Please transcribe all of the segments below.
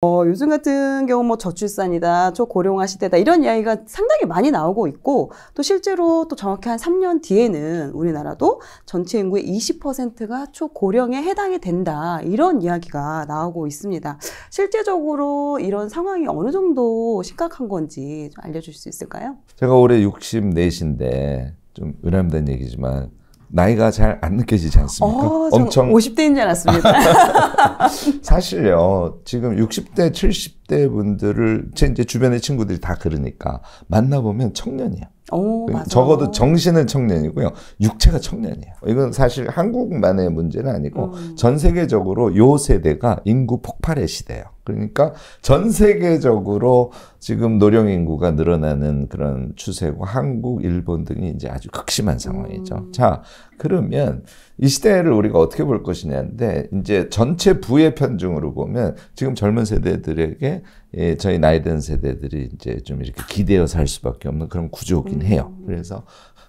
어, 요즘 같은 경우 뭐 저출산이다, 초고령화 시대다 이런 이야기가 상당히 많이 나오고 있고 또 실제로 또 정확히 한 3년 뒤에는 우리나라도 전체 인구의 20%가 초고령에 해당이 된다 이런 이야기가 나오고 있습니다. 실제적으로 이런 상황이 어느 정도 심각한 건지 좀알려주실수 있을까요? 제가 올해 64인데 좀의함된 얘기지만 나이가 잘 안 느껴지지 않습니까? 어, 엄청 50대인 줄 알았습니다. 사실요. 지금 60대, 70대 분들을 제 이제 주변의 친구들이 다 그러니까 만나 보면 청년이야. 오, 그 적어도 정신은 청년이고요. 육체가 청년이에요. 이건 사실 한국만의 문제는 아니고 음. 전 세계적으로 요 세대가 인구 폭발의 시대예요. 그러니까 전 세계적으로 지금 노령 인구가 늘어나는 그런 추세고 한국, 일본 등이 이제 아주 극심한 상황이죠. 음. 자, 그러면 이 시대를 우리가 어떻게 볼 것이냐인데 이제 전체 부의 편중으로 보면 지금 젊은 세대들에게 예, 저희 나이든 세대들이 이제 좀 이렇게 기대어 살 수밖에 없는 그런 구조긴 해요. 음. 그래서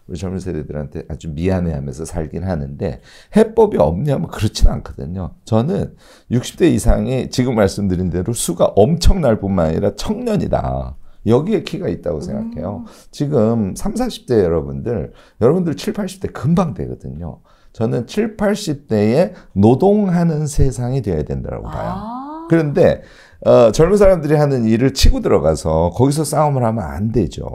우리 젊은 세대들한테 아주 미안해하면서 살긴 하는데 해법이 없냐면 그렇진 않거든요. 저는 60대 이상이 지금 말씀드린 대로 수가 엄청날 뿐만 아니라 청년이다. 여기에 키가 있다고 생각해요. 음. 지금 30, 40대 여러분들, 여러분들 7, 80대 금방 되거든요. 저는 7, 80대에 노동하는 세상이 되어야 된다고 아. 봐요. 아. 그런데 어, 젊은 사람들이 하는 일을 치고 들어가서 거기서 싸움을 하면 안 되죠.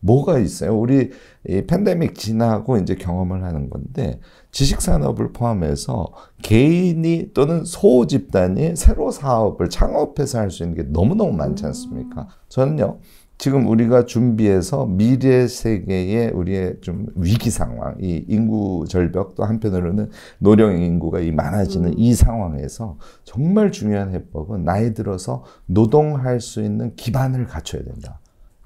뭐가 있어요? 우리 이 팬데믹 지나고 이제 경험을 하는 건데 지식 산업을 포함해서 개인이 또는 소 집단이 새로 사업을 창업해서 할 수 있는 게 너무너무 많지 않습니까? 저는요. 지금 우리가 준비해서 미래 세계의 우리의 좀 위기 상황, 이 인구 절벽 또 한편으로는 노령 인구가 이 많아지는 이 상황에서 정말 중요한 해법은 나이 들어서 노동할 수 있는 기반을 갖춰야 된다.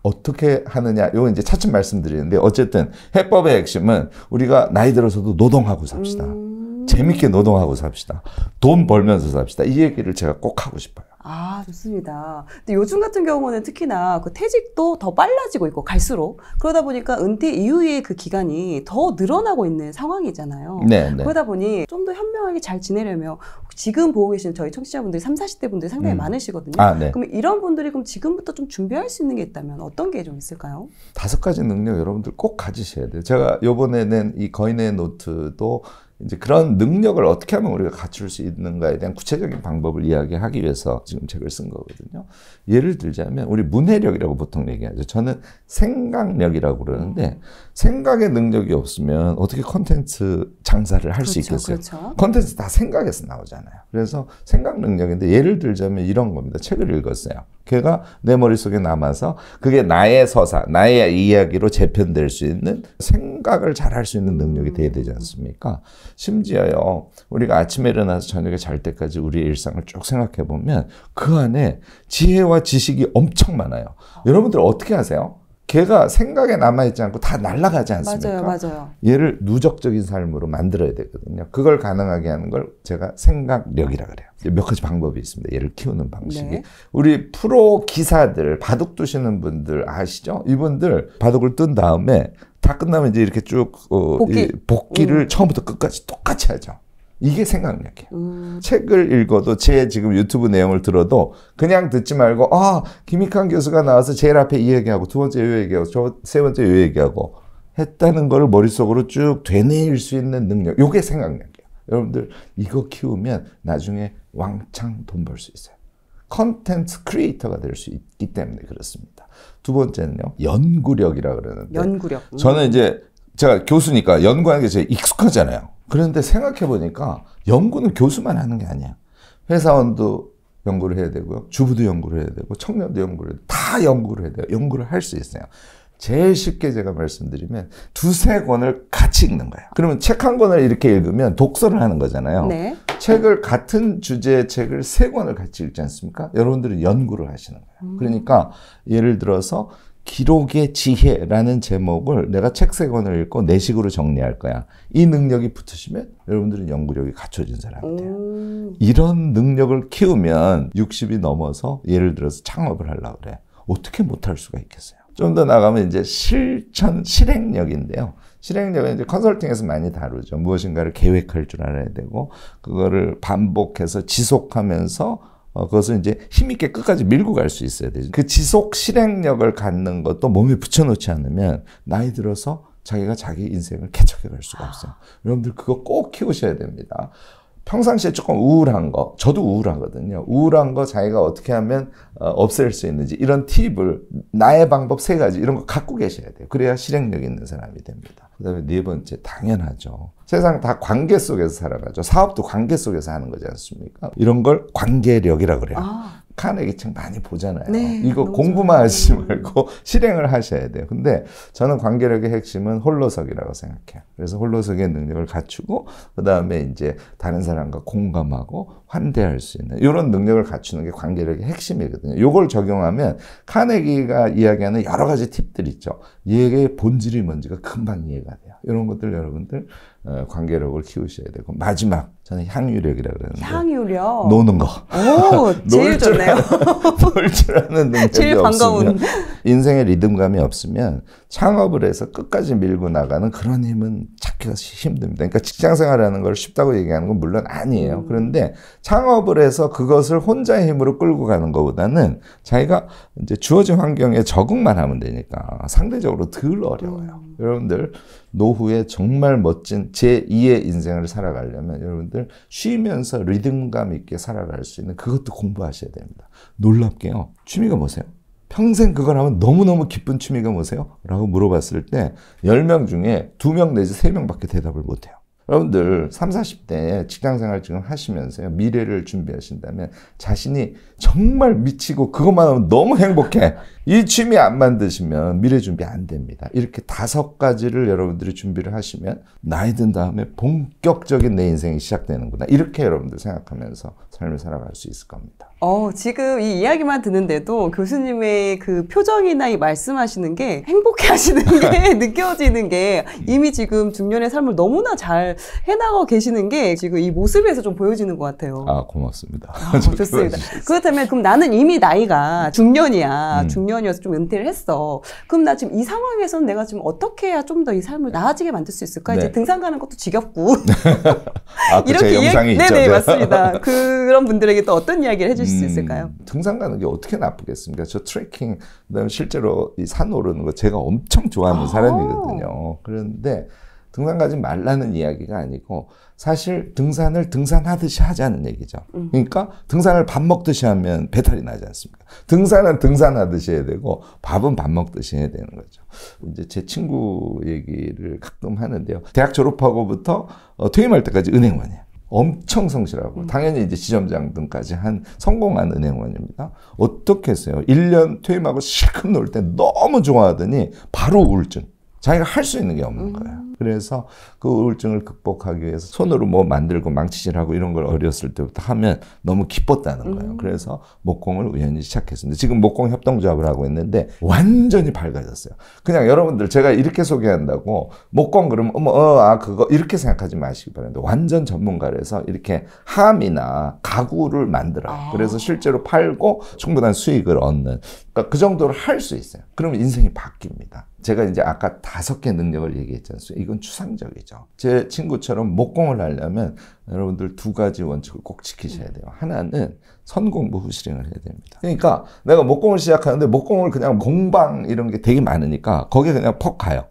어떻게 하느냐, 요거 이제 차츰 말씀드리는데, 어쨌든 해법의 핵심은 우리가 나이 들어서도 노동하고 삽시다. 음... 재밌게 노동하고 삽시다. 돈 벌면서 삽시다. 이 얘기를 제가 꼭 하고 싶어요. 아, 좋습니다. 근데 요즘 같은 경우는 특히나 그 퇴직도 더 빨라지고 있고 갈수록 그러다 보니까 은퇴 이후의 그 기간이 더 늘어나고 있는 상황이잖아요. 네, 네. 그러다 보니 좀 더 현명하게 잘 지내려면 지금 보고 계신 저희 청취자분들이 3, 40대 분들이 상당히 음. 많으시거든요. 아, 네. 그럼 이런 분들이 그럼 지금부터 좀 준비할 수 있는 게 있다면 어떤 게 좀 있을까요? 다섯 가지 능력 여러분들 꼭 가지셔야 돼요. 제가 요번에 낸 이 거인의 노트도 이제 그런 능력을 어떻게 하면 우리가 갖출 수 있는가에 대한 구체적인 방법을 이야기하기 위해서 지금 책을 쓴 거거든요. 예를 들자면 우리 문해력이라고 보통 얘기하죠. 저는 생각력이라고 그러는데 생각의 능력이 없으면 어떻게 컨텐츠 장사를 할수 그렇죠, 있겠어요? 그렇죠. 컨텐츠 다 생각에서 나오잖아요. 그래서 생각 능력인데 예를 들자면 이런 겁니다. 책을 읽었어요. 걔가 내 머릿속에 남아서 그게 나의 서사, 나의 이야기로 재편될 수 있는 생각을 잘 할 수 있는 능력이 돼야 되지 않습니까? 심지어요. 우리가 아침에 일어나서 저녁에 잘 때까지 우리의 일상을 쭉 생각해 보면 그 안에 지혜와 지식이 엄청 많아요. 여러분들 어떻게 하세요? 걔가 생각에 남아있지 않고 다 날아가지 않습니까? 맞아요, 맞아요. 얘를 누적적인 삶으로 만들어야 되거든요. 그걸 가능하게 하는 걸 제가 생각력이라 그래요. 몇 가지 방법이 있습니다. 얘를 키우는 방식이. 네. 우리 프로 기사들, 바둑 두시는 분들 아시죠? 이분들 바둑을 뜬 다음에 다 끝나면 이제 이렇게 쭉, 어, 복귀. 를 음. 처음부터 끝까지 똑같이 하죠. 이게 생각력이에요. 음. 책을 읽어도 제 지금 유튜브 내용을 들어도 그냥 듣지 말고 아 김익환 교수가 나와서 제일 앞에 이 얘기하고 두 번째 이 얘기하고 저 세 번째 이 얘기하고 했다는 거를 머릿속으로 쭉 되뇌일 수 있는 능력. 요게 생각력이에요. 여러분들 이거 키우면 나중에 왕창 돈 벌 수 있어요. 컨텐츠 크리에이터가 될 수 있기 때문에 그렇습니다. 두 번째는요. 연구력이라 고 그러는데 연구력. 저는 이제 제가 교수니까 연구하는 게제일 익숙하잖아요. 그런데 생각해 보니까 연구는 교수만 하는 게 아니야. 회사원도 연구를 해야 되고요. 주부도 연구를 해야 되고 청년도 연구를 해야 되고 다 연구를 해야 돼요. 연구를 할 수 있어요. 제일 쉽게 제가 말씀드리면 두세 권을 같이 읽는 거예요. 그러면 책 한 권을 이렇게 읽으면 독서를 하는 거잖아요. 네. 책을 같은 주제의 책을 세 권을 같이 읽지 않습니까? 여러분들은 연구를 하시는 거예요. 음. 그러니까 예를 들어서 기록의 지혜라는 제목을 내가 책 세 권을 읽고 내식으로 정리할 거야. 이 능력이 붙으시면 여러분들은 연구력이 갖춰진 사람이 돼요. 음. 이런 능력을 키우면 60이 넘어서 예를 들어서 창업을 하려고 그래. 어떻게 못할 수가 있겠어요? 좀 더 나가면 이제 실천, 실행력인데요. 실행력은 이제 컨설팅에서 많이 다루죠. 무엇인가를 계획할 줄 알아야 되고, 그거를 반복해서 지속하면서 어, 그것을 이제 힘있게 끝까지 밀고 갈 수 있어야 되죠. 그 지속 실행력을 갖는 것도 몸에 붙여놓지 않으면 나이 들어서 자기가 자기 인생을 개척해 갈 수가 없어요. 여러분들 그거 꼭 키우셔야 됩니다. 평상시에 조금 우울한 거, 저도 우울하거든요. 우울한 거 자기가 어떻게 하면 어, 없앨 수 있는지 이런 팁을 나의 방법 세 가지 이런 거 갖고 계셔야 돼요. 그래야 실행력 있는 사람이 됩니다. 그다음에 네 번째 당연하죠. 세상 다 관계 속에서 살아가죠. 사업도 관계 속에서 하는 거지 않습니까? 이런 걸 관계력이라 그래요. 아. 카네기 책 많이 보잖아요. 네, 이거 공부만 좋아요. 하지 말고 실행을 하셔야 돼요. 근데 저는 관계력의 핵심은 홀로석이라고 생각해요. 그래서 홀로석의 능력을 갖추고 그다음에 이제 다른 사람과 공감하고 환대할 수 있는 이런 능력을 갖추는 게 관계력의 핵심이거든요. 요걸 적용하면 카네기가 이야기하는 여러 가지 팁들 있죠. 얘의 본질이 뭔지가 금방 이해가 돼요. 이런 것들 여러분들 어, 관계력을 키우셔야 되고 마지막 저는 향유력이라 그러는데 향유력 노는 거. 오 제일 좋네요. 놀 줄 아는 능력이 없으면 인생의 리듬감이 없으면 창업을 해서 끝까지 밀고 나가는 그런 힘은 찾기가 힘듭니다. 그러니까 직장 생활하는 걸 쉽다고 얘기하는 건 물론 아니에요. 음. 그런데 창업을 해서 그것을 혼자의 힘으로 끌고 가는 것보다는 자기가 이제 주어진 환경에 적응만 하면 되니까 상대적으로 덜 어려워요. 음. 여러분들 노후에 정말 멋진 제2의 인생을 살아가려면 여러분들 쉬면서 리듬감 있게 살아갈 수 있는 그것도 공부하셔야 됩니다. 놀랍게요. 취미가 뭐세요? 평생 그걸 하면 너무너무 기쁜 취미가 뭐세요? 라고 물어봤을 때 10명 중에 2명 내지 3명밖에 대답을 못해요. 여러분들 30, 40대에 직장생활 지금 하시면서요. 미래를 준비하신다면 자신이 정말 미치고 그것만 하면 너무 행복해. 이 취미 안 만드시면 미래 준비 안 됩니다. 이렇게 다섯 가지를 여러분들이 준비를 하시면 나이 든 다음에 본격적인 내 인생이 시작되는구나. 이렇게 여러분들 생각하면서 삶을 살아갈 수 있을 겁니다. 어, 지금 이 이야기만 듣는데도 교수님의 그 표정이나 이 말씀하시는 게 행복해 하시는 게 느껴지는 게 이미 지금 중년의 삶을 너무나 잘 해나가고 계시는 게 지금 이 모습에서 좀 보여지는 것 같아요. 아, 고맙습니다. 아, 좋습니다. 그렇다면 그럼 나는 이미 나이가 중년이야. 음. 중년 중년이어서 좀 은퇴를 했어. 그럼 나 지금 이 상황에서는 내가 지금 어떻게 해야 좀 더 이 삶을 네. 나아지게 만들 수 있을까? 네. 이제 등산 가는 것도 지겹고. 아, 이렇게 제 영상이 얘기... 있죠. 네네, 네. 맞습니다. 그런 분들에게 또 어떤 이야기를 해주실 음, 수 있을까요? 등산 가는 게 어떻게 나쁘겠습니까? 저 트레킹, 그다음에 실제로 이 산 오르는 거 제가 엄청 좋아하는 아 사람이거든요. 그런데 등산 가지 말라는 이야기가 아니고 사실 등산을 등산하듯이 하자는 얘기죠. 음. 그러니까 등산을 밥 먹듯이 하면 배탈이 나지 않습니까? 등산은 등산하듯이 해야 되고 밥은 밥 먹듯이 해야 되는 거죠. 이제 제 친구 얘기를 가끔 하는데요. 대학 졸업하고부터 어, 퇴임할 때까지 은행원이에요. 엄청 성실하고 음. 당연히 이제 지점장 등까지 한 성공한 은행원입니다. 어떻게 했어요? 1년 퇴임하고 실컷 놀 때 너무 좋아하더니 바로 우울증. 자기가 할 수 있는 게 없는 음. 거예요. 그래서 그 우울증을 극복하기 위해서 손으로 뭐 만들고 망치질하고 이런 걸 어렸을 때부터 하면 너무 기뻤다는 거예요. 음. 그래서 목공을 우연히 시작했습니다. 지금 목공 협동조합을 하고 있는데 완전히 밝아졌어요. 그냥 여러분들 제가 이렇게 소개한다고 목공 그러면 어머 어아 그거 이렇게 생각하지 마시기 바랍니다. 완전 전문가라서 이렇게 함이나 가구를 만들어요. 아. 그래서 실제로 팔고 충분한 수익을 얻는 그러니까 그 정도로 할 수 있어요. 그러면 인생이 바뀝니다. 제가 이제 아까 다섯 개 능력을 얘기했지 않습니까? 이건 추상적이죠. 제 친구처럼 목공을 하려면 여러분들 두 가지 원칙을 꼭 지키셔야 돼요. 하나는 선공부 후실행을 해야 됩니다. 그러니까 내가 목공을 시작하는데 목공을 그냥 공방 이런 게 되게 많으니까 거기에 그냥 퍽 가요.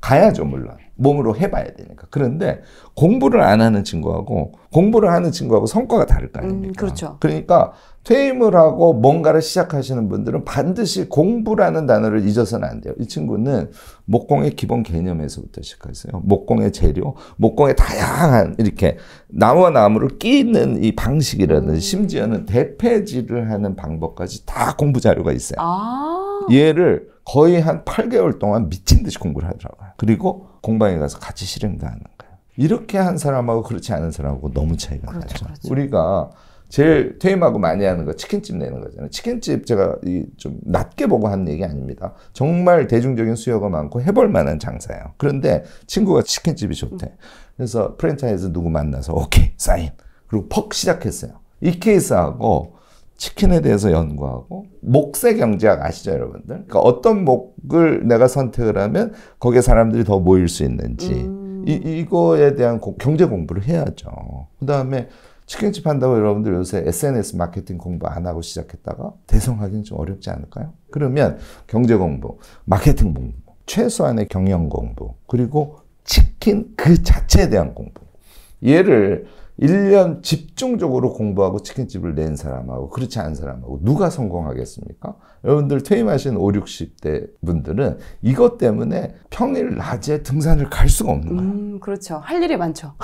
가야죠, 물론. 몸으로 해봐야 되니까. 그런데 공부를 안 하는 친구하고 공부를 하는 친구하고 성과가 다를 거 음, 아닙니까? 음, 그렇죠. 그러니까 퇴임을 하고 뭔가를 시작하시는 분들은 반드시 공부라는 단어를 잊어서는 안 돼요. 이 친구는 목공의 기본 개념에서부터 시작했어요. 목공의 재료, 목공의 다양한 이렇게 나무와 나무를 끼는 이 방식이라든지 음. 심지어는 대패질을 하는 방법까지 다 공부 자료가 있어요. 아. 얘를 거의 한 8개월 동안 미친 듯이 공부를 하더라고요. 그리고 공방에 가서 같이 실행도 하는 거예요. 이렇게 한 사람하고 그렇지 않은 사람하고 너무 차이가 그렇죠, 나죠. 그렇죠. 우리가 제일 퇴임하고 많이 하는 거 치킨집 내는 거잖아요. 치킨집 제가 이좀 낮게 보고 한 얘기 아닙니다. 정말 대중적인 수요가 많고 해볼 만한 장사예요. 그런데 친구가 치킨집이 좋대. 음. 그래서 프랜차이즈 누구 만나서 오케이 사인 그리고 퍽 시작했어요. 이 케이스하고 치킨에 대해서 연구하고 목세 경제학 아시죠 여러분들? 그러니까 어떤 목을 내가 선택을 하면 거기에 사람들이 더 모일 수 있는지 음. 이, 이거에 대한 고, 경제 공부를 해야죠. 그 다음에 치킨집 한다고 여러분들 요새 SNS 마케팅 공부 안 하고 시작했다가 대성하기는 좀 어렵지 않을까요? 그러면 경제 공부, 마케팅 공부, 최소한의 경영 공부, 그리고 치킨 그 자체에 대한 공부. 얘를 1년 집중적으로 공부하고 치킨집을 낸 사람하고 그렇지 않은 사람하고 누가 성공하겠습니까? 여러분들 퇴임하신 5, 60대 분들은 이것 때문에 평일 낮에 등산을 갈 수가 없는 거예요. 음, 그렇죠. 할 일이 많죠.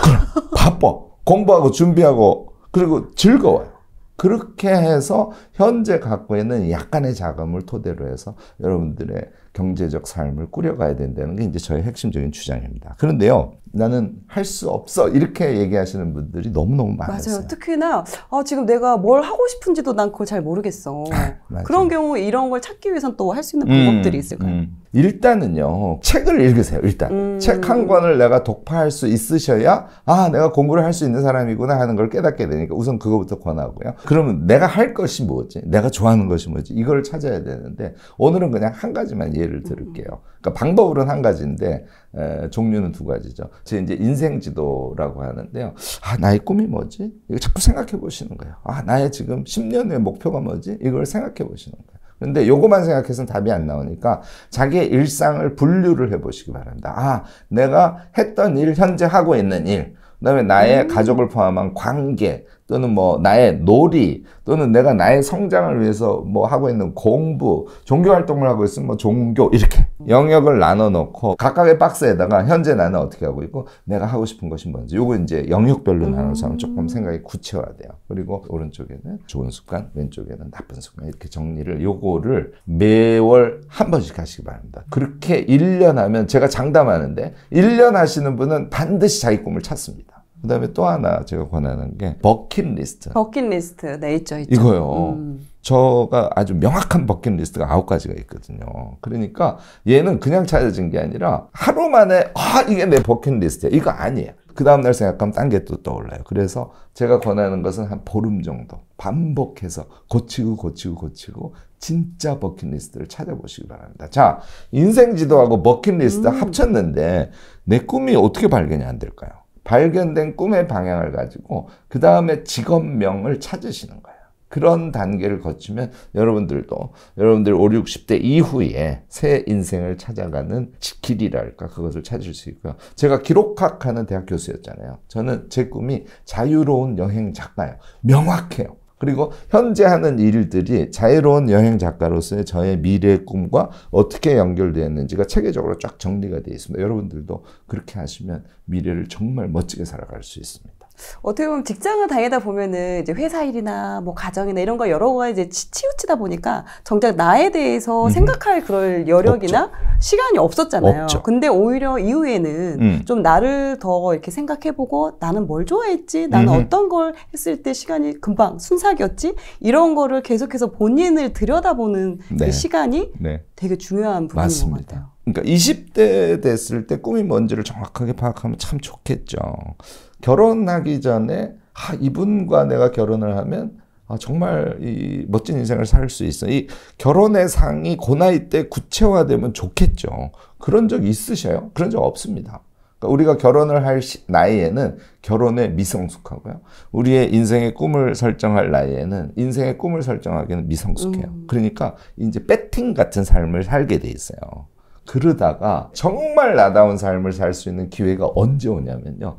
바빠. 공부하고 준비하고 그리고 즐거워요. 그렇게 해서 현재 갖고 있는 약간의 자금을 토대로 해서 여러분들의 경제적 삶을 꾸려가야 된다는 게 이제 저의 핵심적인 주장입니다. 그런데요, 나는 할 수 없어 이렇게 얘기하시는 분들이 너무너무 많았어요. 맞아요. 특히나 아, 지금 내가 뭘 하고 싶은지도 난 그걸 잘 모르겠어. 그런 경우 이런 걸 찾기 위해선 또 할 수 있는 음, 방법들이 음, 있을까요? 음. 일단은요 책을 읽으세요 일단 음. 책한 권을 내가 독파할 수 있으셔야 아 내가 공부를 할 수 있는 사람이구나 하는 걸 깨닫게 되니까 우선 그거부터 권하고요 그러면 내가 할 것이 뭐지 내가 좋아하는 것이 뭐지 이걸 찾아야 되는데 오늘은 그냥 한 가지만 예를 들을게요 그러니까 방법으로는 한 가지인데 에, 종류는 두 가지죠 제 이제 인생지도라고 하는데요 아 나의 꿈이 뭐지 이거 자꾸 생각해 보시는 거예요 아 나의 지금 10년 의 목표가 뭐지 이걸 생각해 보시는 거예요 근데 요거만 생각해서는 답이 안 나오니까 자기의 일상을 분류를 해보시기 바랍니다. 아, 내가 했던 일, 현재 하고 있는 일, 그 다음에 나의 음. 가족을 포함한 관계, 또는 뭐 나의 놀이 또는 내가 나의 성장을 위해서 뭐 하고 있는 공부, 종교 활동을 하고 있으면 뭐 종교 이렇게 영역을 나눠 놓고 각각의 박스에다가 현재 나는 어떻게 하고 있고 내가 하고 싶은 것이 뭔지 요거 이제 영역별로 음. 나눠서 하면 조금 생각이 구체화돼요. 그리고 오른쪽에는 좋은 습관, 왼쪽에는 나쁜 습관 이렇게 정리를 요거를 매월 한 번씩 하시기 바랍니다. 그렇게 1년 하면 제가 장담하는데 1년 하시는 분은 반드시 자기 꿈을 찾습니다. 그 다음에 또 하나 제가 권하는 게 버킷리스트. 버킷리스트. 네, 있죠, 있죠. 이거요. 음. 저가 아주 명확한 버킷리스트가 아홉 가지가 있거든요. 그러니까 얘는 그냥 찾아진 게 아니라 하루 만에 아, 이게 내 버킷리스트야. 이거 아니에요. 그 다음날 생각하면 딴 게 또 떠올라요. 그래서 제가 권하는 것은 한 보름 정도 반복해서 고치고 고치고 고치고 진짜 버킷리스트를 찾아보시기 바랍니다. 자, 인생 지도하고 버킷리스트 음. 합쳤는데 내 꿈이 어떻게 발견이 안 될까요? 발견된 꿈의 방향을 가지고 그 다음에 직업명을 찾으시는 거예요. 그런 단계를 거치면 여러분들도 여러분들 5, 60대 이후에 새 인생을 찾아가는 지킬이랄까 그것을 찾을 수 있고요. 제가 기록학 하는 대학 교수였잖아요. 저는 제 꿈이 자유로운 여행 작가예요. 명확해요. 그리고 현재 하는 일들이 자유로운 여행 작가로서의 저의 미래의 꿈과 어떻게 연결되었는지가 체계적으로 쫙 정리가 되어 있습니다. 여러분들도 그렇게 하시면 미래를 정말 멋지게 살아갈 수 있습니다. 어떻게 보면 직장을 다니다 보면은 이제 회사 일이나 뭐 가정이나 이런 거 여러 가지 이제 치우치다 보니까 정작 나에 대해서 음. 생각할 그럴 여력이나 없죠. 시간이 없었잖아요. 없죠. 근데 오히려 이후에는 음. 좀 나를 더 이렇게 생각해보고 나는 뭘 좋아했지, 나는 음 어떤 걸 했을 때 시간이 금방 순삭이었지 이런 거를 계속해서 본인을 들여다보는 그 네. 그 시간이 네. 되게 중요한 부분인 맞습니다. 것 같아요. 그러니까 20대 됐을 때 꿈이 뭔지를 정확하게 파악하면 참 좋겠죠. 결혼하기 전에 아, 이분과 내가 결혼을 하면 아, 정말 이 멋진 인생을 살 수 있어. 이 결혼의 상이 고그 나이 때 구체화되면 좋겠죠. 그런 적 있으셔요? 그런 적 없습니다. 그러니까 우리가 결혼을 할 시, 나이에는 결혼에 미성숙하고요. 우리의 인생의 꿈을 설정할 나이에는 인생의 꿈을 설정하기는 미성숙해요. 음. 그러니까 이제 배팅 같은 삶을 살게 돼 있어요. 그러다가 정말 나다운 삶을 살 수 있는 기회가 언제 오냐면요.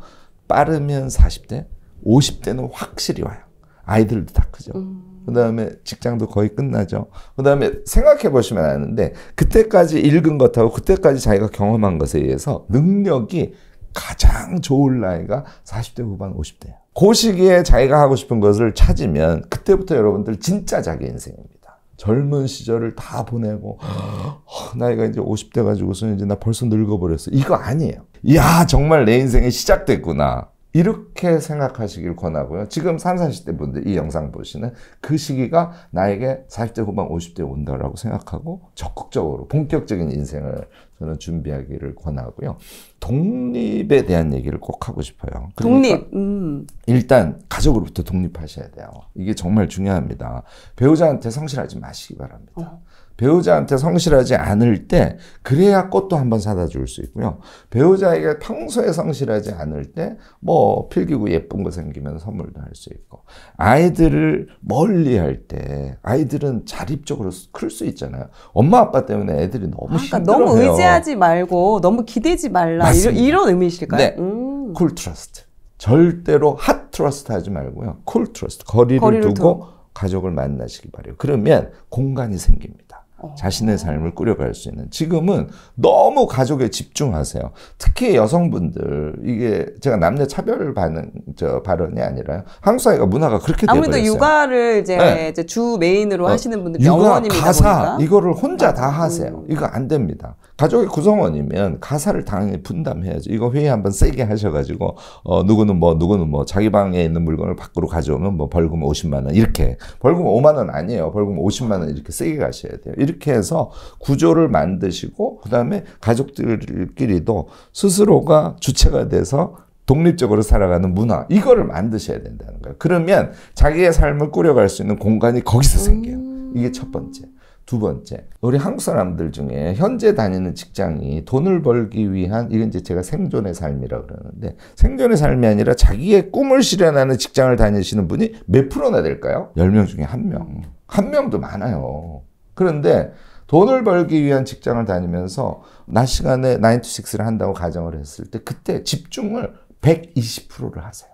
빠르면 40대, 50대는 확실히 와요. 아이들도 다 크죠. 음. 그 다음에 직장도 거의 끝나죠. 그 다음에 생각해 보시면 아는데, 그때까지 읽은 것하고 그때까지 자기가 경험한 것에 의해서 능력이 가장 좋을 나이가 40대 후반 50대야. 그 시기에 자기가 하고 싶은 것을 찾으면 그때부터 여러분들 진짜 자기 인생입니다. 젊은 시절을 다 보내고 허, 어, 나이가 이제 50대 가지고서 이제 나 벌써 늙어버렸어. 이거 아니에요. 이야 정말 내 인생이 시작됐구나. 이렇게 생각하시길 권하고요. 지금 30, 40대 분들 이 영상 보시는 그 시기가 나에게 40대 후반, 50대 온다라고 생각하고 적극적으로 본격적인 인생을 저는 준비하기를 권하고요. 독립에 대한 얘기를 꼭 하고 싶어요. 그러니까 독립. 음. 일단 가족으로부터 독립하셔야 돼요. 이게 정말 중요합니다. 배우자한테 성실하지 마시기 바랍니다. 어. 배우자한테 성실하지 않을 때 그래야 꽃도 한번 사다 줄 수 있고요. 배우자에게 평소에 성실하지 않을 때 뭐 필기구 예쁜 거 생기면 선물도 할 수 있고 아이들을 멀리 할때 아이들은 자립적으로 클 수 있잖아요. 엄마 아빠 때문에 애들이 너무 아, 그러니까 힘들어요. 너무 의지하지 말고 너무 기대지 말라 이런, 이런, 의미이실까요? 네. 음. 쿨 트러스트. 절대로 핫 트러스트 하지 말고요. 쿨 트러스트. 거리를, 거리를 두고 더. 가족을 만나시기 바래요. 그러면 공간이 생깁니다. 어. 자신의 삶을 꾸려갈 수 있는. 지금은 너무 가족에 집중하세요. 특히 여성분들 이게 제가 남녀 차별 반응 저 발언이 아니라 한국 사회가 문화가 그렇게 돼버렸어요. 아무래도 육아를 이제, 네. 이제 주 메인으로 어, 하시는 분들 육아, 가사 보니까. 이거를 혼자 아, 다 하세요. 음. 이거 안 됩니다. 가족의 구성원이면 가사를 당연히 분담해야죠. 이거 회의 한번 세게 하셔가지고 어 누구는 뭐 누구는 뭐 자기 방에 있는 물건을 밖으로 가져오면 뭐 벌금 50만 원 이렇게 벌금 5만 원 아니에요. 벌금 50만 원 이렇게 세게 가셔야 돼요. 이렇게 해서 구조를 만드시고 그 다음에 가족들끼리도 스스로가 주체가 돼서 독립적으로 살아가는 문화 이거를 만드셔야 된다는 거예요. 그러면 자기의 삶을 꾸려갈 수 있는 공간이 거기서 생겨요. 이게 첫 번째. 두 번째, 우리 한국 사람들 중에 현재 다니는 직장이 돈을 벌기 위한 이건 이제 제가 생존의 삶이라 고 그러는데 생존의 삶이 아니라 자기의 꿈을 실현하는 직장을 다니시는 분이 몇 프로나 될까요? 10명 중에 1명. 1명도 많아요. 그런데 돈을 벌기 위한 직장을 다니면서 낮 시간에 9to6를 한다고 가정을 했을 때 그때 집중을 120%를 하세요.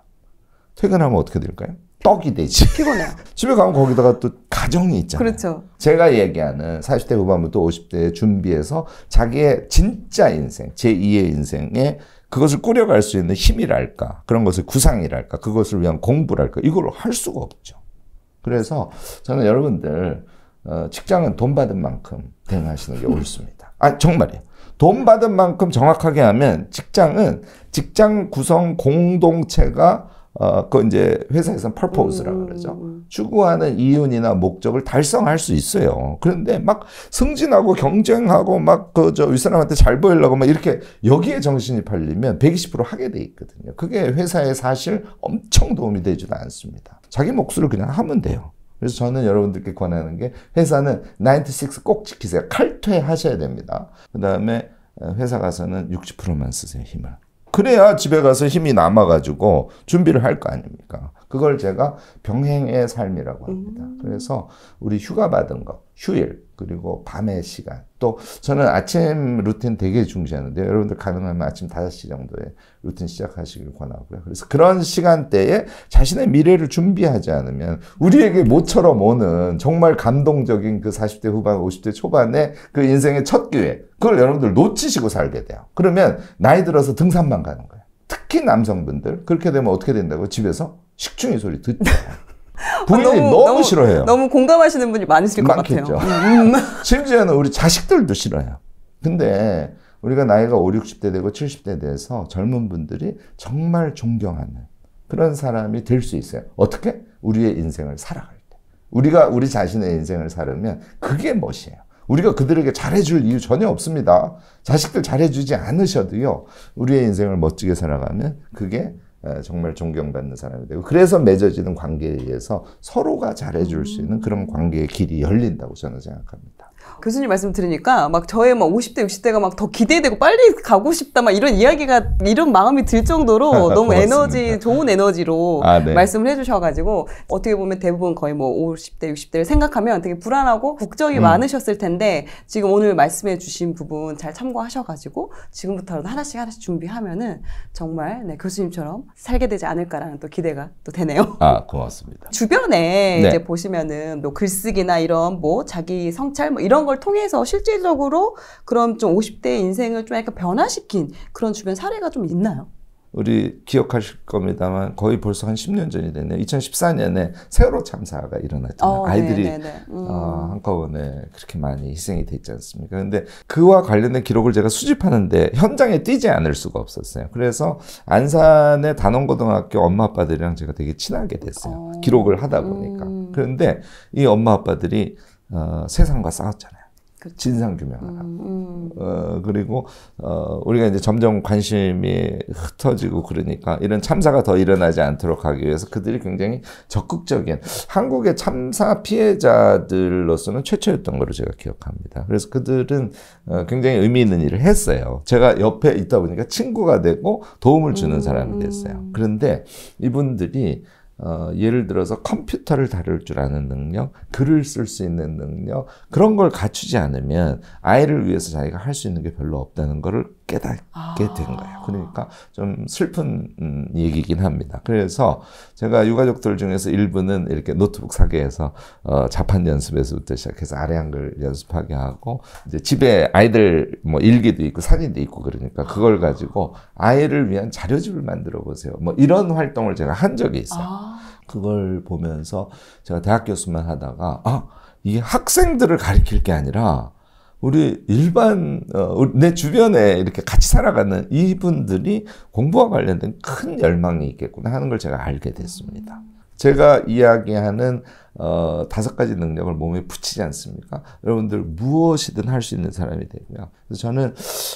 퇴근하면 어떻게 될까요? 떡이 되지. 피곤해요. 집에 가면 거기다가 또 가정이 있잖아요. 그렇죠. 제가 얘기하는 40대 후반부터 50대에 준비해서 자기의 진짜 인생, 제2의 인생에 그것을 꾸려갈 수 있는 힘이랄까, 그런 것을 구상이랄까, 그것을 위한 공부랄까, 이걸 할 수가 없죠. 그래서 저는 여러분들, 어, 직장은 돈 받은 만큼 대응하시는 게 옳습니다. 아, 정말이에요. 돈 받은 만큼 정확하게 하면 직장은 직장 구성 공동체가 어, 그 이제 회사에서는 purpose라고 음. 그러죠. 추구하는 이윤이나 목적을 달성할 수 있어요. 그런데 막 승진하고 경쟁하고 막 그저 윗사람한테 잘 보이려고 막 이렇게 여기에 정신이 팔리면 120% 하게 돼 있거든요. 그게 회사에 사실 엄청 도움이 되지도 않습니다. 자기 목소리를 그냥 하면 돼요. 그래서 저는 여러분들께 권하는 게 회사는 96 꼭 지키세요. 칼퇴하셔야 됩니다. 그 다음에 어, 회사 가서는 60%만 쓰세요, 힘을. 그래야 집에 가서 힘이 남아가지고 준비를 할 거 아닙니까? 그걸 제가 병행의 삶이라고 합니다. 음. 그래서 우리 휴가 받은 거, 휴일, 그리고 밤의 시간. 또 저는 아침 루틴 되게 중시하는데 여러분들 가능하면 아침 5시 정도에 루틴 시작하시길 권하고요. 그래서 그런 시간대에 자신의 미래를 준비하지 않으면 우리에게 모처럼 오는 정말 감동적인 그 40대 후반, 50대 초반에그 인생의 첫 기회. 그걸 여러분들 놓치시고 살게 돼요. 그러면 나이 들어서 등산만 가는 거예요. 특히 남성분들 그렇게 되면 어떻게 된다고 집에서 식충이 소리 듣죠. 부모님 아, 너무, 너무, 너무, 싫어해요. 너무 공감하시는 분이 많으실 많겠죠. 것 같아요. 음, 음. 심지어는 우리 자식들도 싫어요. 근데 우리가 나이가 5, 60대 되고 70대 돼서 젊은 분들이 정말 존경하는 그런 사람이 될 수 있어요. 어떻게? 우리의 인생을 살아갈 때. 우리가 우리 자신의 인생을 살으면 그게 멋이에요. 우리가 그들에게 잘해줄 이유 전혀 없습니다. 자식들 잘해주지 않으셔도요. 우리의 인생을 멋지게 살아가면 그게 정말 존경받는 사람이 되고 그래서 맺어지는 관계에 의해서 서로가 잘해줄 수 있는 그런 관계의 길이 열린다고 저는 생각합니다. 교수님 말씀 들으니까 막 저의 막 50대, 60대가 막 더 기대되고 빨리 가고 싶다 막 이런 이야기가 이런 마음이 들 정도로 너무 에너지 좋은 에너지로 아, 네. 말씀을 해주셔가지고 어떻게 보면 대부분 거의 뭐 50대, 60대를 생각하면 되게 불안하고 걱정이 음. 많으셨을 텐데 지금 오늘 말씀해주신 부분 잘 참고하셔가지고 지금부터라도 하나씩 하나씩 준비하면은 정말 네, 교수님처럼 살게 되지 않을까라는 또 기대가 또 되네요. 아 고맙습니다. 주변에 네. 이제 보시면은 뭐 글쓰기나 이런 뭐 자기 성찰 뭐 이런 거걸 통해서 실질적으로 그럼 좀5 0대 인생을 좀 약간 변화시킨 그런 주변 사례가 좀 있나요? 우리 기억하실 겁니다만 거의 벌써 한 10년 전이 됐네요. 2014년에 세월호 참사가 일어났잖아요. 어, 아이들이 네, 네, 네. 음. 어, 한꺼번에 그렇게 많이 희생이 됐지 않습니까? 근데 그와 관련된 기록을 제가 수집하는데 현장에 뛰지 않을 수가 없었어요. 그래서 안산의 단원고등학교 엄마 아빠들이랑 제가 되게 친하게 됐어요. 어. 기록을 하다 보니까. 음. 그런데 이 엄마 아빠들이 어, 세상과 싸웠잖아요. 그렇죠. 진상 규명하라. 음, 음. 어, 그리고 어, 우리가 이제 점점 관심이 흩어지고 그러니까 이런 참사가 더 일어나지 않도록 하기 위해서 그들이 굉장히 적극적인 한국의 참사 피해자들로서는 최초였던 거로 제가 기억합니다. 그래서 그들은 어, 굉장히 의미 있는 일을 했어요. 제가 옆에 있다 보니까 친구가 되고 도움을 주는 음. 사람이 됐어요. 음. 그런데 이분들이 어, 예를 들어서 컴퓨터를 다룰 줄 아는 능력, 글을 쓸 수 있는 능력, 그런 걸 갖추지 않으면 아이를 위해서 자기가 할 수 있는 게 별로 없다는 거를 깨닫게 아. 된 거예요. 그러니까 좀 슬픈 음, 얘기긴 합니다. 그래서 제가 유가족들 중에서 일부는 이렇게 노트북 사게 해서 어, 자판 연습에서부터 시작해서 아래 한글 연습하게 하고 이제 집에 아이들 뭐 일기도 있고 사진도 있고 그러니까 그걸 가지고 아이를 위한 자료집을 만들어 보세요. 뭐 이런 활동을 제가 한 적이 있어요. 아. 그걸 보면서 제가 대학 교수만 하다가 아 이게 학생들을 가리킬게 아니라 우리 일반 어, 내 주변에 이렇게 같이 살아가는 이분들이 공부와 관련된 큰 열망이 있겠구나 하는 걸 제가 알게 됐습니다. 제가 이야기하는 어, 다섯 가지 능력을 몸에 붙이지 않습니까? 여러분들 무엇이든 할 수 있는 사람이 되고요. 그래서 저는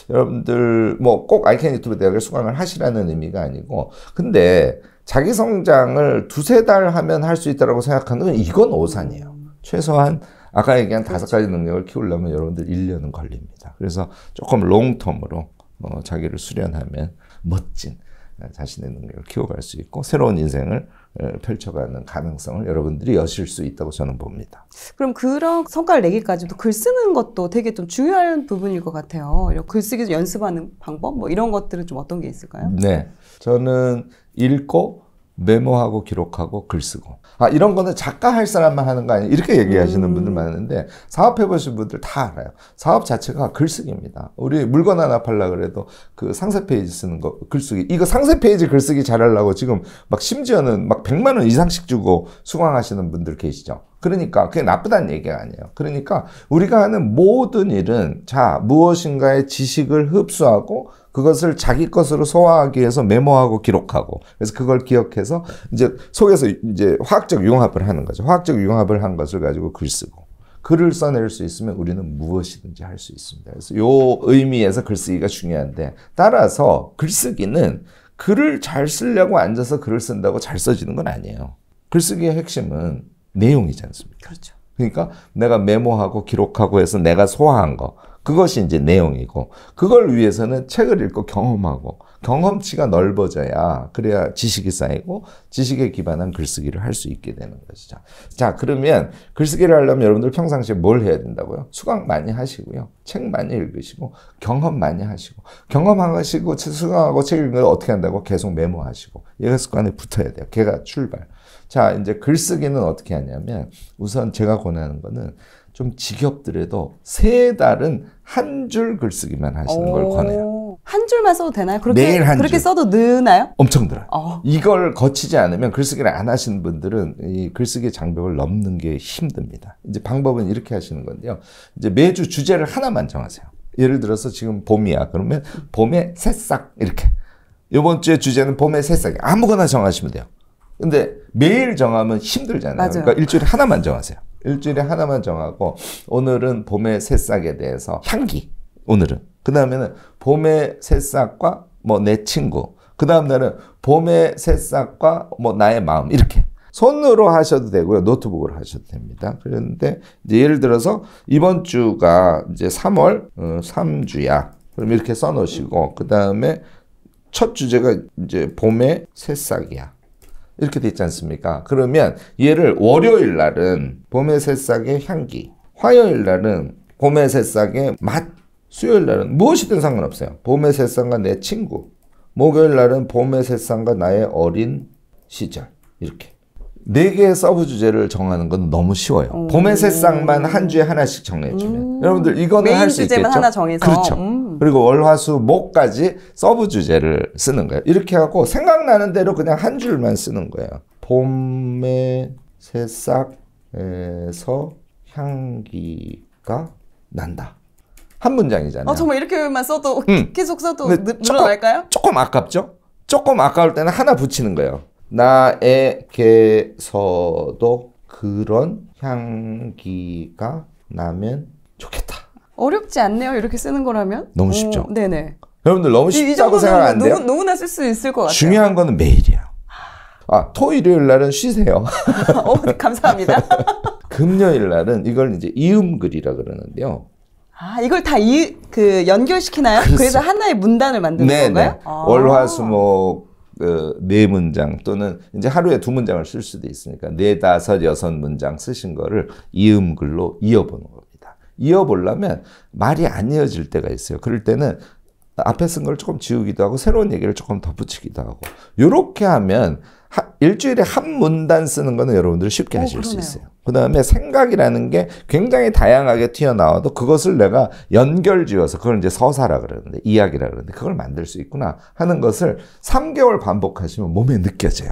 여러분들 뭐꼭 아이캔 유튜브 대학을 수강을 하시라는 의미가 아니고, 근데 자기 성장을 두세 달 하면 할 수있다고 생각하는 건 이건 오산이에요. 최소한 아까 얘기한 그렇죠. 다섯 가지 능력을 키우려면 여러분들 1년은 걸립니다. 그래서 조금 롱텀으로 어, 자기를 수련하면 멋진 어, 자신의 능력을 키워갈 수 있고 새로운 인생을 어, 펼쳐가는 가능성을 여러분들이 여실 수 있다고 저는 봅니다. 그럼 그런 성과를 내기까지도 글 쓰는 것도 되게 좀 중요한 부분일 것 같아요. 글쓰기 연습하는 방법 뭐 이런 것들은 좀 어떤 게 있을까요? 네, 저는 읽고 메모하고 기록하고 글 쓰고. 아, 이런 거는 작가 할 사람만 하는 거 아니에요? 이렇게 얘기하시는 음. 분들 많은데, 사업해보신 분들 다 알아요. 사업 자체가 글쓰기입니다. 우리 물건 하나 팔라 그래도 그 상세 페이지 쓰는 거, 글쓰기. 이거 상세 페이지 글쓰기 잘하려고 지금 막 심지어는 막 100만원 이상씩 주고 수강하시는 분들 계시죠? 그러니까 그게 나쁘다는 얘기가 아니에요. 그러니까 우리가 하는 모든 일은 자, 무엇인가의 지식을 흡수하고 그것을 자기 것으로 소화하기 위해서 메모하고 기록하고 그래서 그걸 기억해서 이제 속에서 이제 화학적 융합을 하는 거죠. 화학적 융합을 한 것을 가지고 글 쓰고 글을 써낼 수 있으면 우리는 무엇이든지 할 수 있습니다. 그래서 요 의미에서 글쓰기가 중요한데 따라서 글쓰기는 글을 잘 쓰려고 앉아서 글을 쓴다고 잘 써지는 건 아니에요. 글쓰기의 핵심은 내용이지 않습니까? 그렇죠. 그러니까 내가 메모하고 기록하고 해서 내가 소화한 거 그것이 이제 내용이고 그걸 위해서는 책을 읽고 경험하고 경험치가 넓어져야 그래야 지식이 쌓이고 지식에 기반한 글쓰기를 할 수 있게 되는 것이죠. 자 그러면 글쓰기를 하려면 여러분들 평상시에 뭘 해야 된다고요? 수강 많이 하시고요. 책 많이 읽으시고 경험 많이 하시고 경험하시고 수강하고 책 읽는 걸 어떻게 한다고 계속 메모하시고 얘가 습관에 붙어야 돼요. 걔가 출발. 자, 이제 글쓰기는 어떻게 하냐면 우선 제가 권하는 거는 좀 지겹더라도 세 달은 한 줄 글쓰기만 하시는 걸 권해요. 한 줄만 써도 되나요? 그렇게 그렇게 줄. 써도 느나요? 엄청 늘어요 어. 이걸 거치지 않으면 글쓰기를 안 하시는 분들은 이 글쓰기 장벽을 넘는 게 힘듭니다. 이제 방법은 이렇게 하시는 건데요. 이제 매주 주제를 하나만 정하세요. 예를 들어서 지금 봄이야. 그러면 봄의 새싹 이렇게. 이번 주에 주제는 봄의 새싹. 아무거나 정하시면 돼요. 근데 매일 정하면 힘들잖아요. 맞아요. 그러니까 일주일에 하나만 정하세요. 일주일에 하나만 정하고 오늘은 봄의 새싹에 대해서 향기 오늘은 그 다음에는 봄의 새싹과 뭐 내 친구 그 다음 날은 봄의 새싹과 뭐 나의 마음 이렇게 손으로 하셔도 되고요. 노트북으로 하셔도 됩니다. 그런데 이제 예를 들어서 이번 주가 이제 3월 어, 3주야. 그럼 이렇게 써 놓으시고 그다음에 첫 주제가 이제 봄의 새싹이야. 이렇게 돼 있지 않습니까? 그러면 얘를 월요일 날은 봄의 새싹의 향기, 화요일 날은 봄의 새싹의 맛, 수요일 날은 무엇이든 상관없어요. 봄의 새싹과 내 친구, 목요일 날은 봄의 새싹과 나의 어린 시절 이렇게. 네 개의 서브 주제를 정하는 건 너무 쉬워요. 오. 음. 봄의 새싹만 한 주에 하나씩 정해주면 음. 여러분들 이거는 할 수 있겠죠. 하나 정해서. 그렇죠. 음. 그리고 월화수 목까지 서브 주제를 쓰는 거예요. 이렇게 하고 생각나는 대로 그냥 한 줄만 쓰는 거예요. 봄의 새싹에서 향기가 난다. 한 문장이잖아요. 어, 정말 이렇게만 써도 음. 계속 써도 늘, 어날까요 조금 아깝죠. 조금 아까울 때는 하나 붙이는 거예요. 나에게서도 그런 향기가 나면 좋겠다. 어렵지 않네요. 이렇게 쓰는 거라면. 너무 어, 쉽죠. 오, 네네. 여러분들 너무 쉽다고 생각 안 돼요? 누구, 나쓸 수 있을 것 같아요. 중요한 거는 매일이야. 아, 토, 일요일 날은 쉬세요. 어, 네, 감사합니다. 금요일 날은 이걸 이제 이음글이라 그러는데요. 아, 이걸 다 이, 그, 연결시키나요? 그래서 하나의 문단을 만드는 네네. 건가요? 아. 월화수목, 그네 문장 또는 이제 하루에 두 문장을 쓸 수도 있으니까 네 다섯 여섯 문장 쓰신 거를 이음글로 이어보는 겁니다. 이어보려면 말이 안 이어질 때가 있어요. 그럴 때는 앞에 쓴 걸 조금 지우기도 하고 새로운 얘기를 조금 덧붙이기도 하고 요렇게 하면 하, 일주일에 한 문단 쓰는 거는 여러분들 이 쉽게 하실 오, 수 있어요. 그 다음에 생각이라는 게 굉장히 다양하게 튀어나와도 그것을 내가 연결 지어서 그걸 이제 서사라 그러는데 이야기라 그러는데 그걸 만들 수 있구나 하는 것을 3개월 반복하시면 몸에 느껴져요.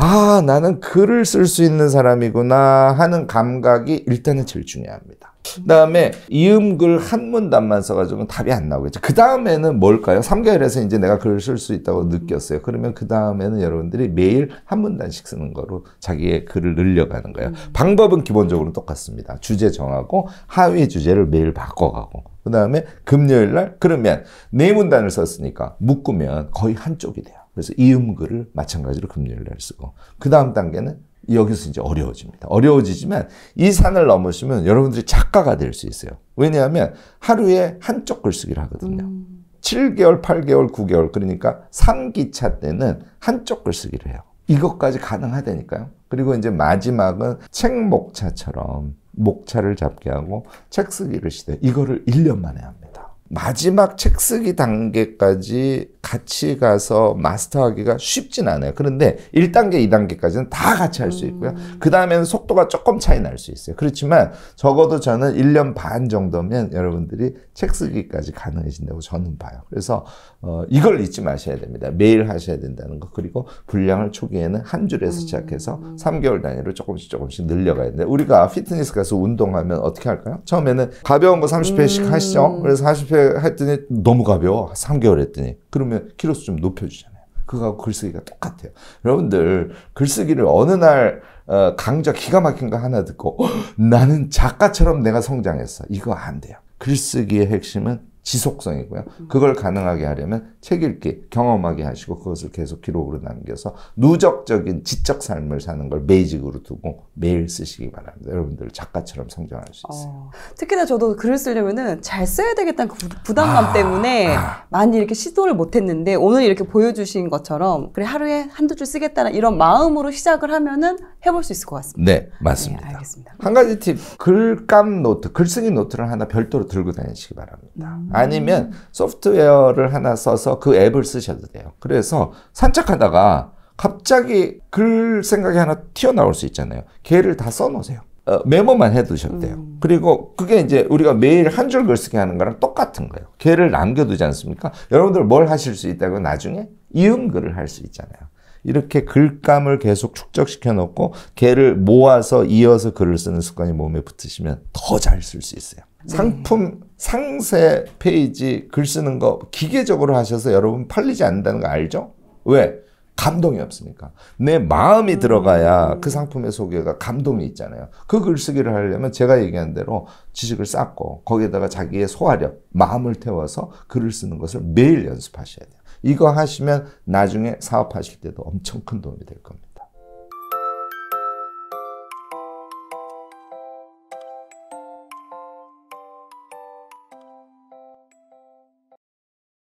아, 나는 글을 쓸 수 있는 사람이구나 하는 감각이 일단은 제일 중요합니다. 그 다음에 이음글 한 문단만 써가지고 답이 안 나오겠죠. 그 다음에는 뭘까요? 3개월에서 이제 내가 글을 쓸 수 있다고 느꼈어요. 그러면 그 다음에는 여러분들이 매일 한 문단씩 쓰는 거로 자기의 글을 늘려가는 거예요. 음. 방법은 기본적으로 똑같습니다. 주제 정하고 하위 주제를 매일 바꿔가고. 그 다음에 금요일 날 그러면 네 문단을 썼으니까 묶으면 거의 한쪽이 돼요. 그래서 이음글을 마찬가지로 금요일 날 쓰고 그 다음 단계는 여기서 이제 어려워집니다. 어려워지지만 이 산을 넘으시면 여러분들이 작가가 될 수 있어요. 왜냐하면 하루에 한쪽 글쓰기를 하거든요. 음. 7개월, 8개월, 9개월 그러니까 3기차 때는 한쪽 글쓰기를 해요. 이것까지 가능하다니까요. 그리고 이제 마지막은 책 목차처럼 목차를 잡게 하고 책 쓰기를 시대 이거를 1년 만에 합니다. 마지막 책 쓰기 단계까지 같이 가서 마스터하기가 쉽진 않아요. 그런데 1단계, 2단계까지는 다 같이 할수 음. 있고요. 그 다음에는 속도가 조금 차이 날 수 있어요. 그렇지만 적어도 저는 1년 반 정도면 여러분들이 책 쓰기까지 가능해진다고 저는 봐요. 그래서 어, 이걸 잊지 마셔야 됩니다. 매일 하셔야 된다는 거. 그리고 분량을 초기에는 한 줄에서 시작해서 3개월 음. 단위로 조금씩 조금씩 늘려가야 돼요. 우리가 피트니스 가서 운동하면 어떻게 할까요? 처음에는 가벼운 거 30회씩 음. 하시죠. 그래서 40회 그래 했더니 너무 가벼워. 3개월 했더니. 그러면 키로수 좀 높여주잖아요. 그거하고 글쓰기가 똑같아요. 여러분들 글쓰기를 어느 날 어, 강좌 기가 막힌 거 하나 듣고 어, 나는 작가처럼 내가 성장했어. 이거 안 돼요. 글쓰기의 핵심은 지속성이고요. 그걸 가능하게 하려면 책 읽기, 경험하게 하시고 그것을 계속 기록으로 남겨서 누적적인 지적 삶을 사는 걸 베이직으로 두고 매일 쓰시기 바랍니다. 여러분들 작가처럼 성장할 수 있어요. 어, 특히나 저도 글을 쓰려면은 잘 써야 되겠다는 그 부담감 아, 때문에 아. 많이 이렇게 시도를 못 했는데 오늘 이렇게 보여주신 것처럼 그래 하루에 한두 줄 쓰겠다는 이런 마음으로 시작을 하면은 해볼 수 있을 것 같습니다. 네, 맞습니다. 네, 알겠습니다. 한 가지 팁. 글감 노트, 글쓰기 노트를 하나 별도로 들고 다니시기 바랍니다. 음. 아니면 소프트웨어를 하나 써서 그 앱을 쓰셔도 돼요. 그래서 산책하다가 갑자기 글 생각이 하나 튀어나올 수 있잖아요. 걔를 다 써놓으세요. 어, 메모만 해두셔도 돼요. 음. 그리고 그게 이제 우리가 매일 한 줄 글쓰기 하는 거랑 똑같은 거예요. 걔를 남겨두지 않습니까? 여러분들 뭘 하실 수 있다고 나중에 이응글을할 수 있잖아요. 이렇게 글감을 계속 축적시켜 놓고 걔를 모아서 이어서 글을 쓰는 습관이 몸에 붙으시면 더 잘 쓸 수 있어요. 네. 상품 상세 페이지 글 쓰는 거 기계적으로 하셔서 여러분 팔리지 않는다는 거 알죠? 왜? 감동이 없습니까내 마음이 음. 들어가야 그 상품의 소개가 감동이 있잖아요. 그 글쓰기를 하려면 제가 얘기한 대로 지식을 쌓고 거기에다가 자기의 소화력, 마음을 태워서 글을 쓰는 것을 매일 연습하셔야 돼요. 이거 하시면 나중에 사업하실 때도 엄청 큰 도움이 될 겁니다.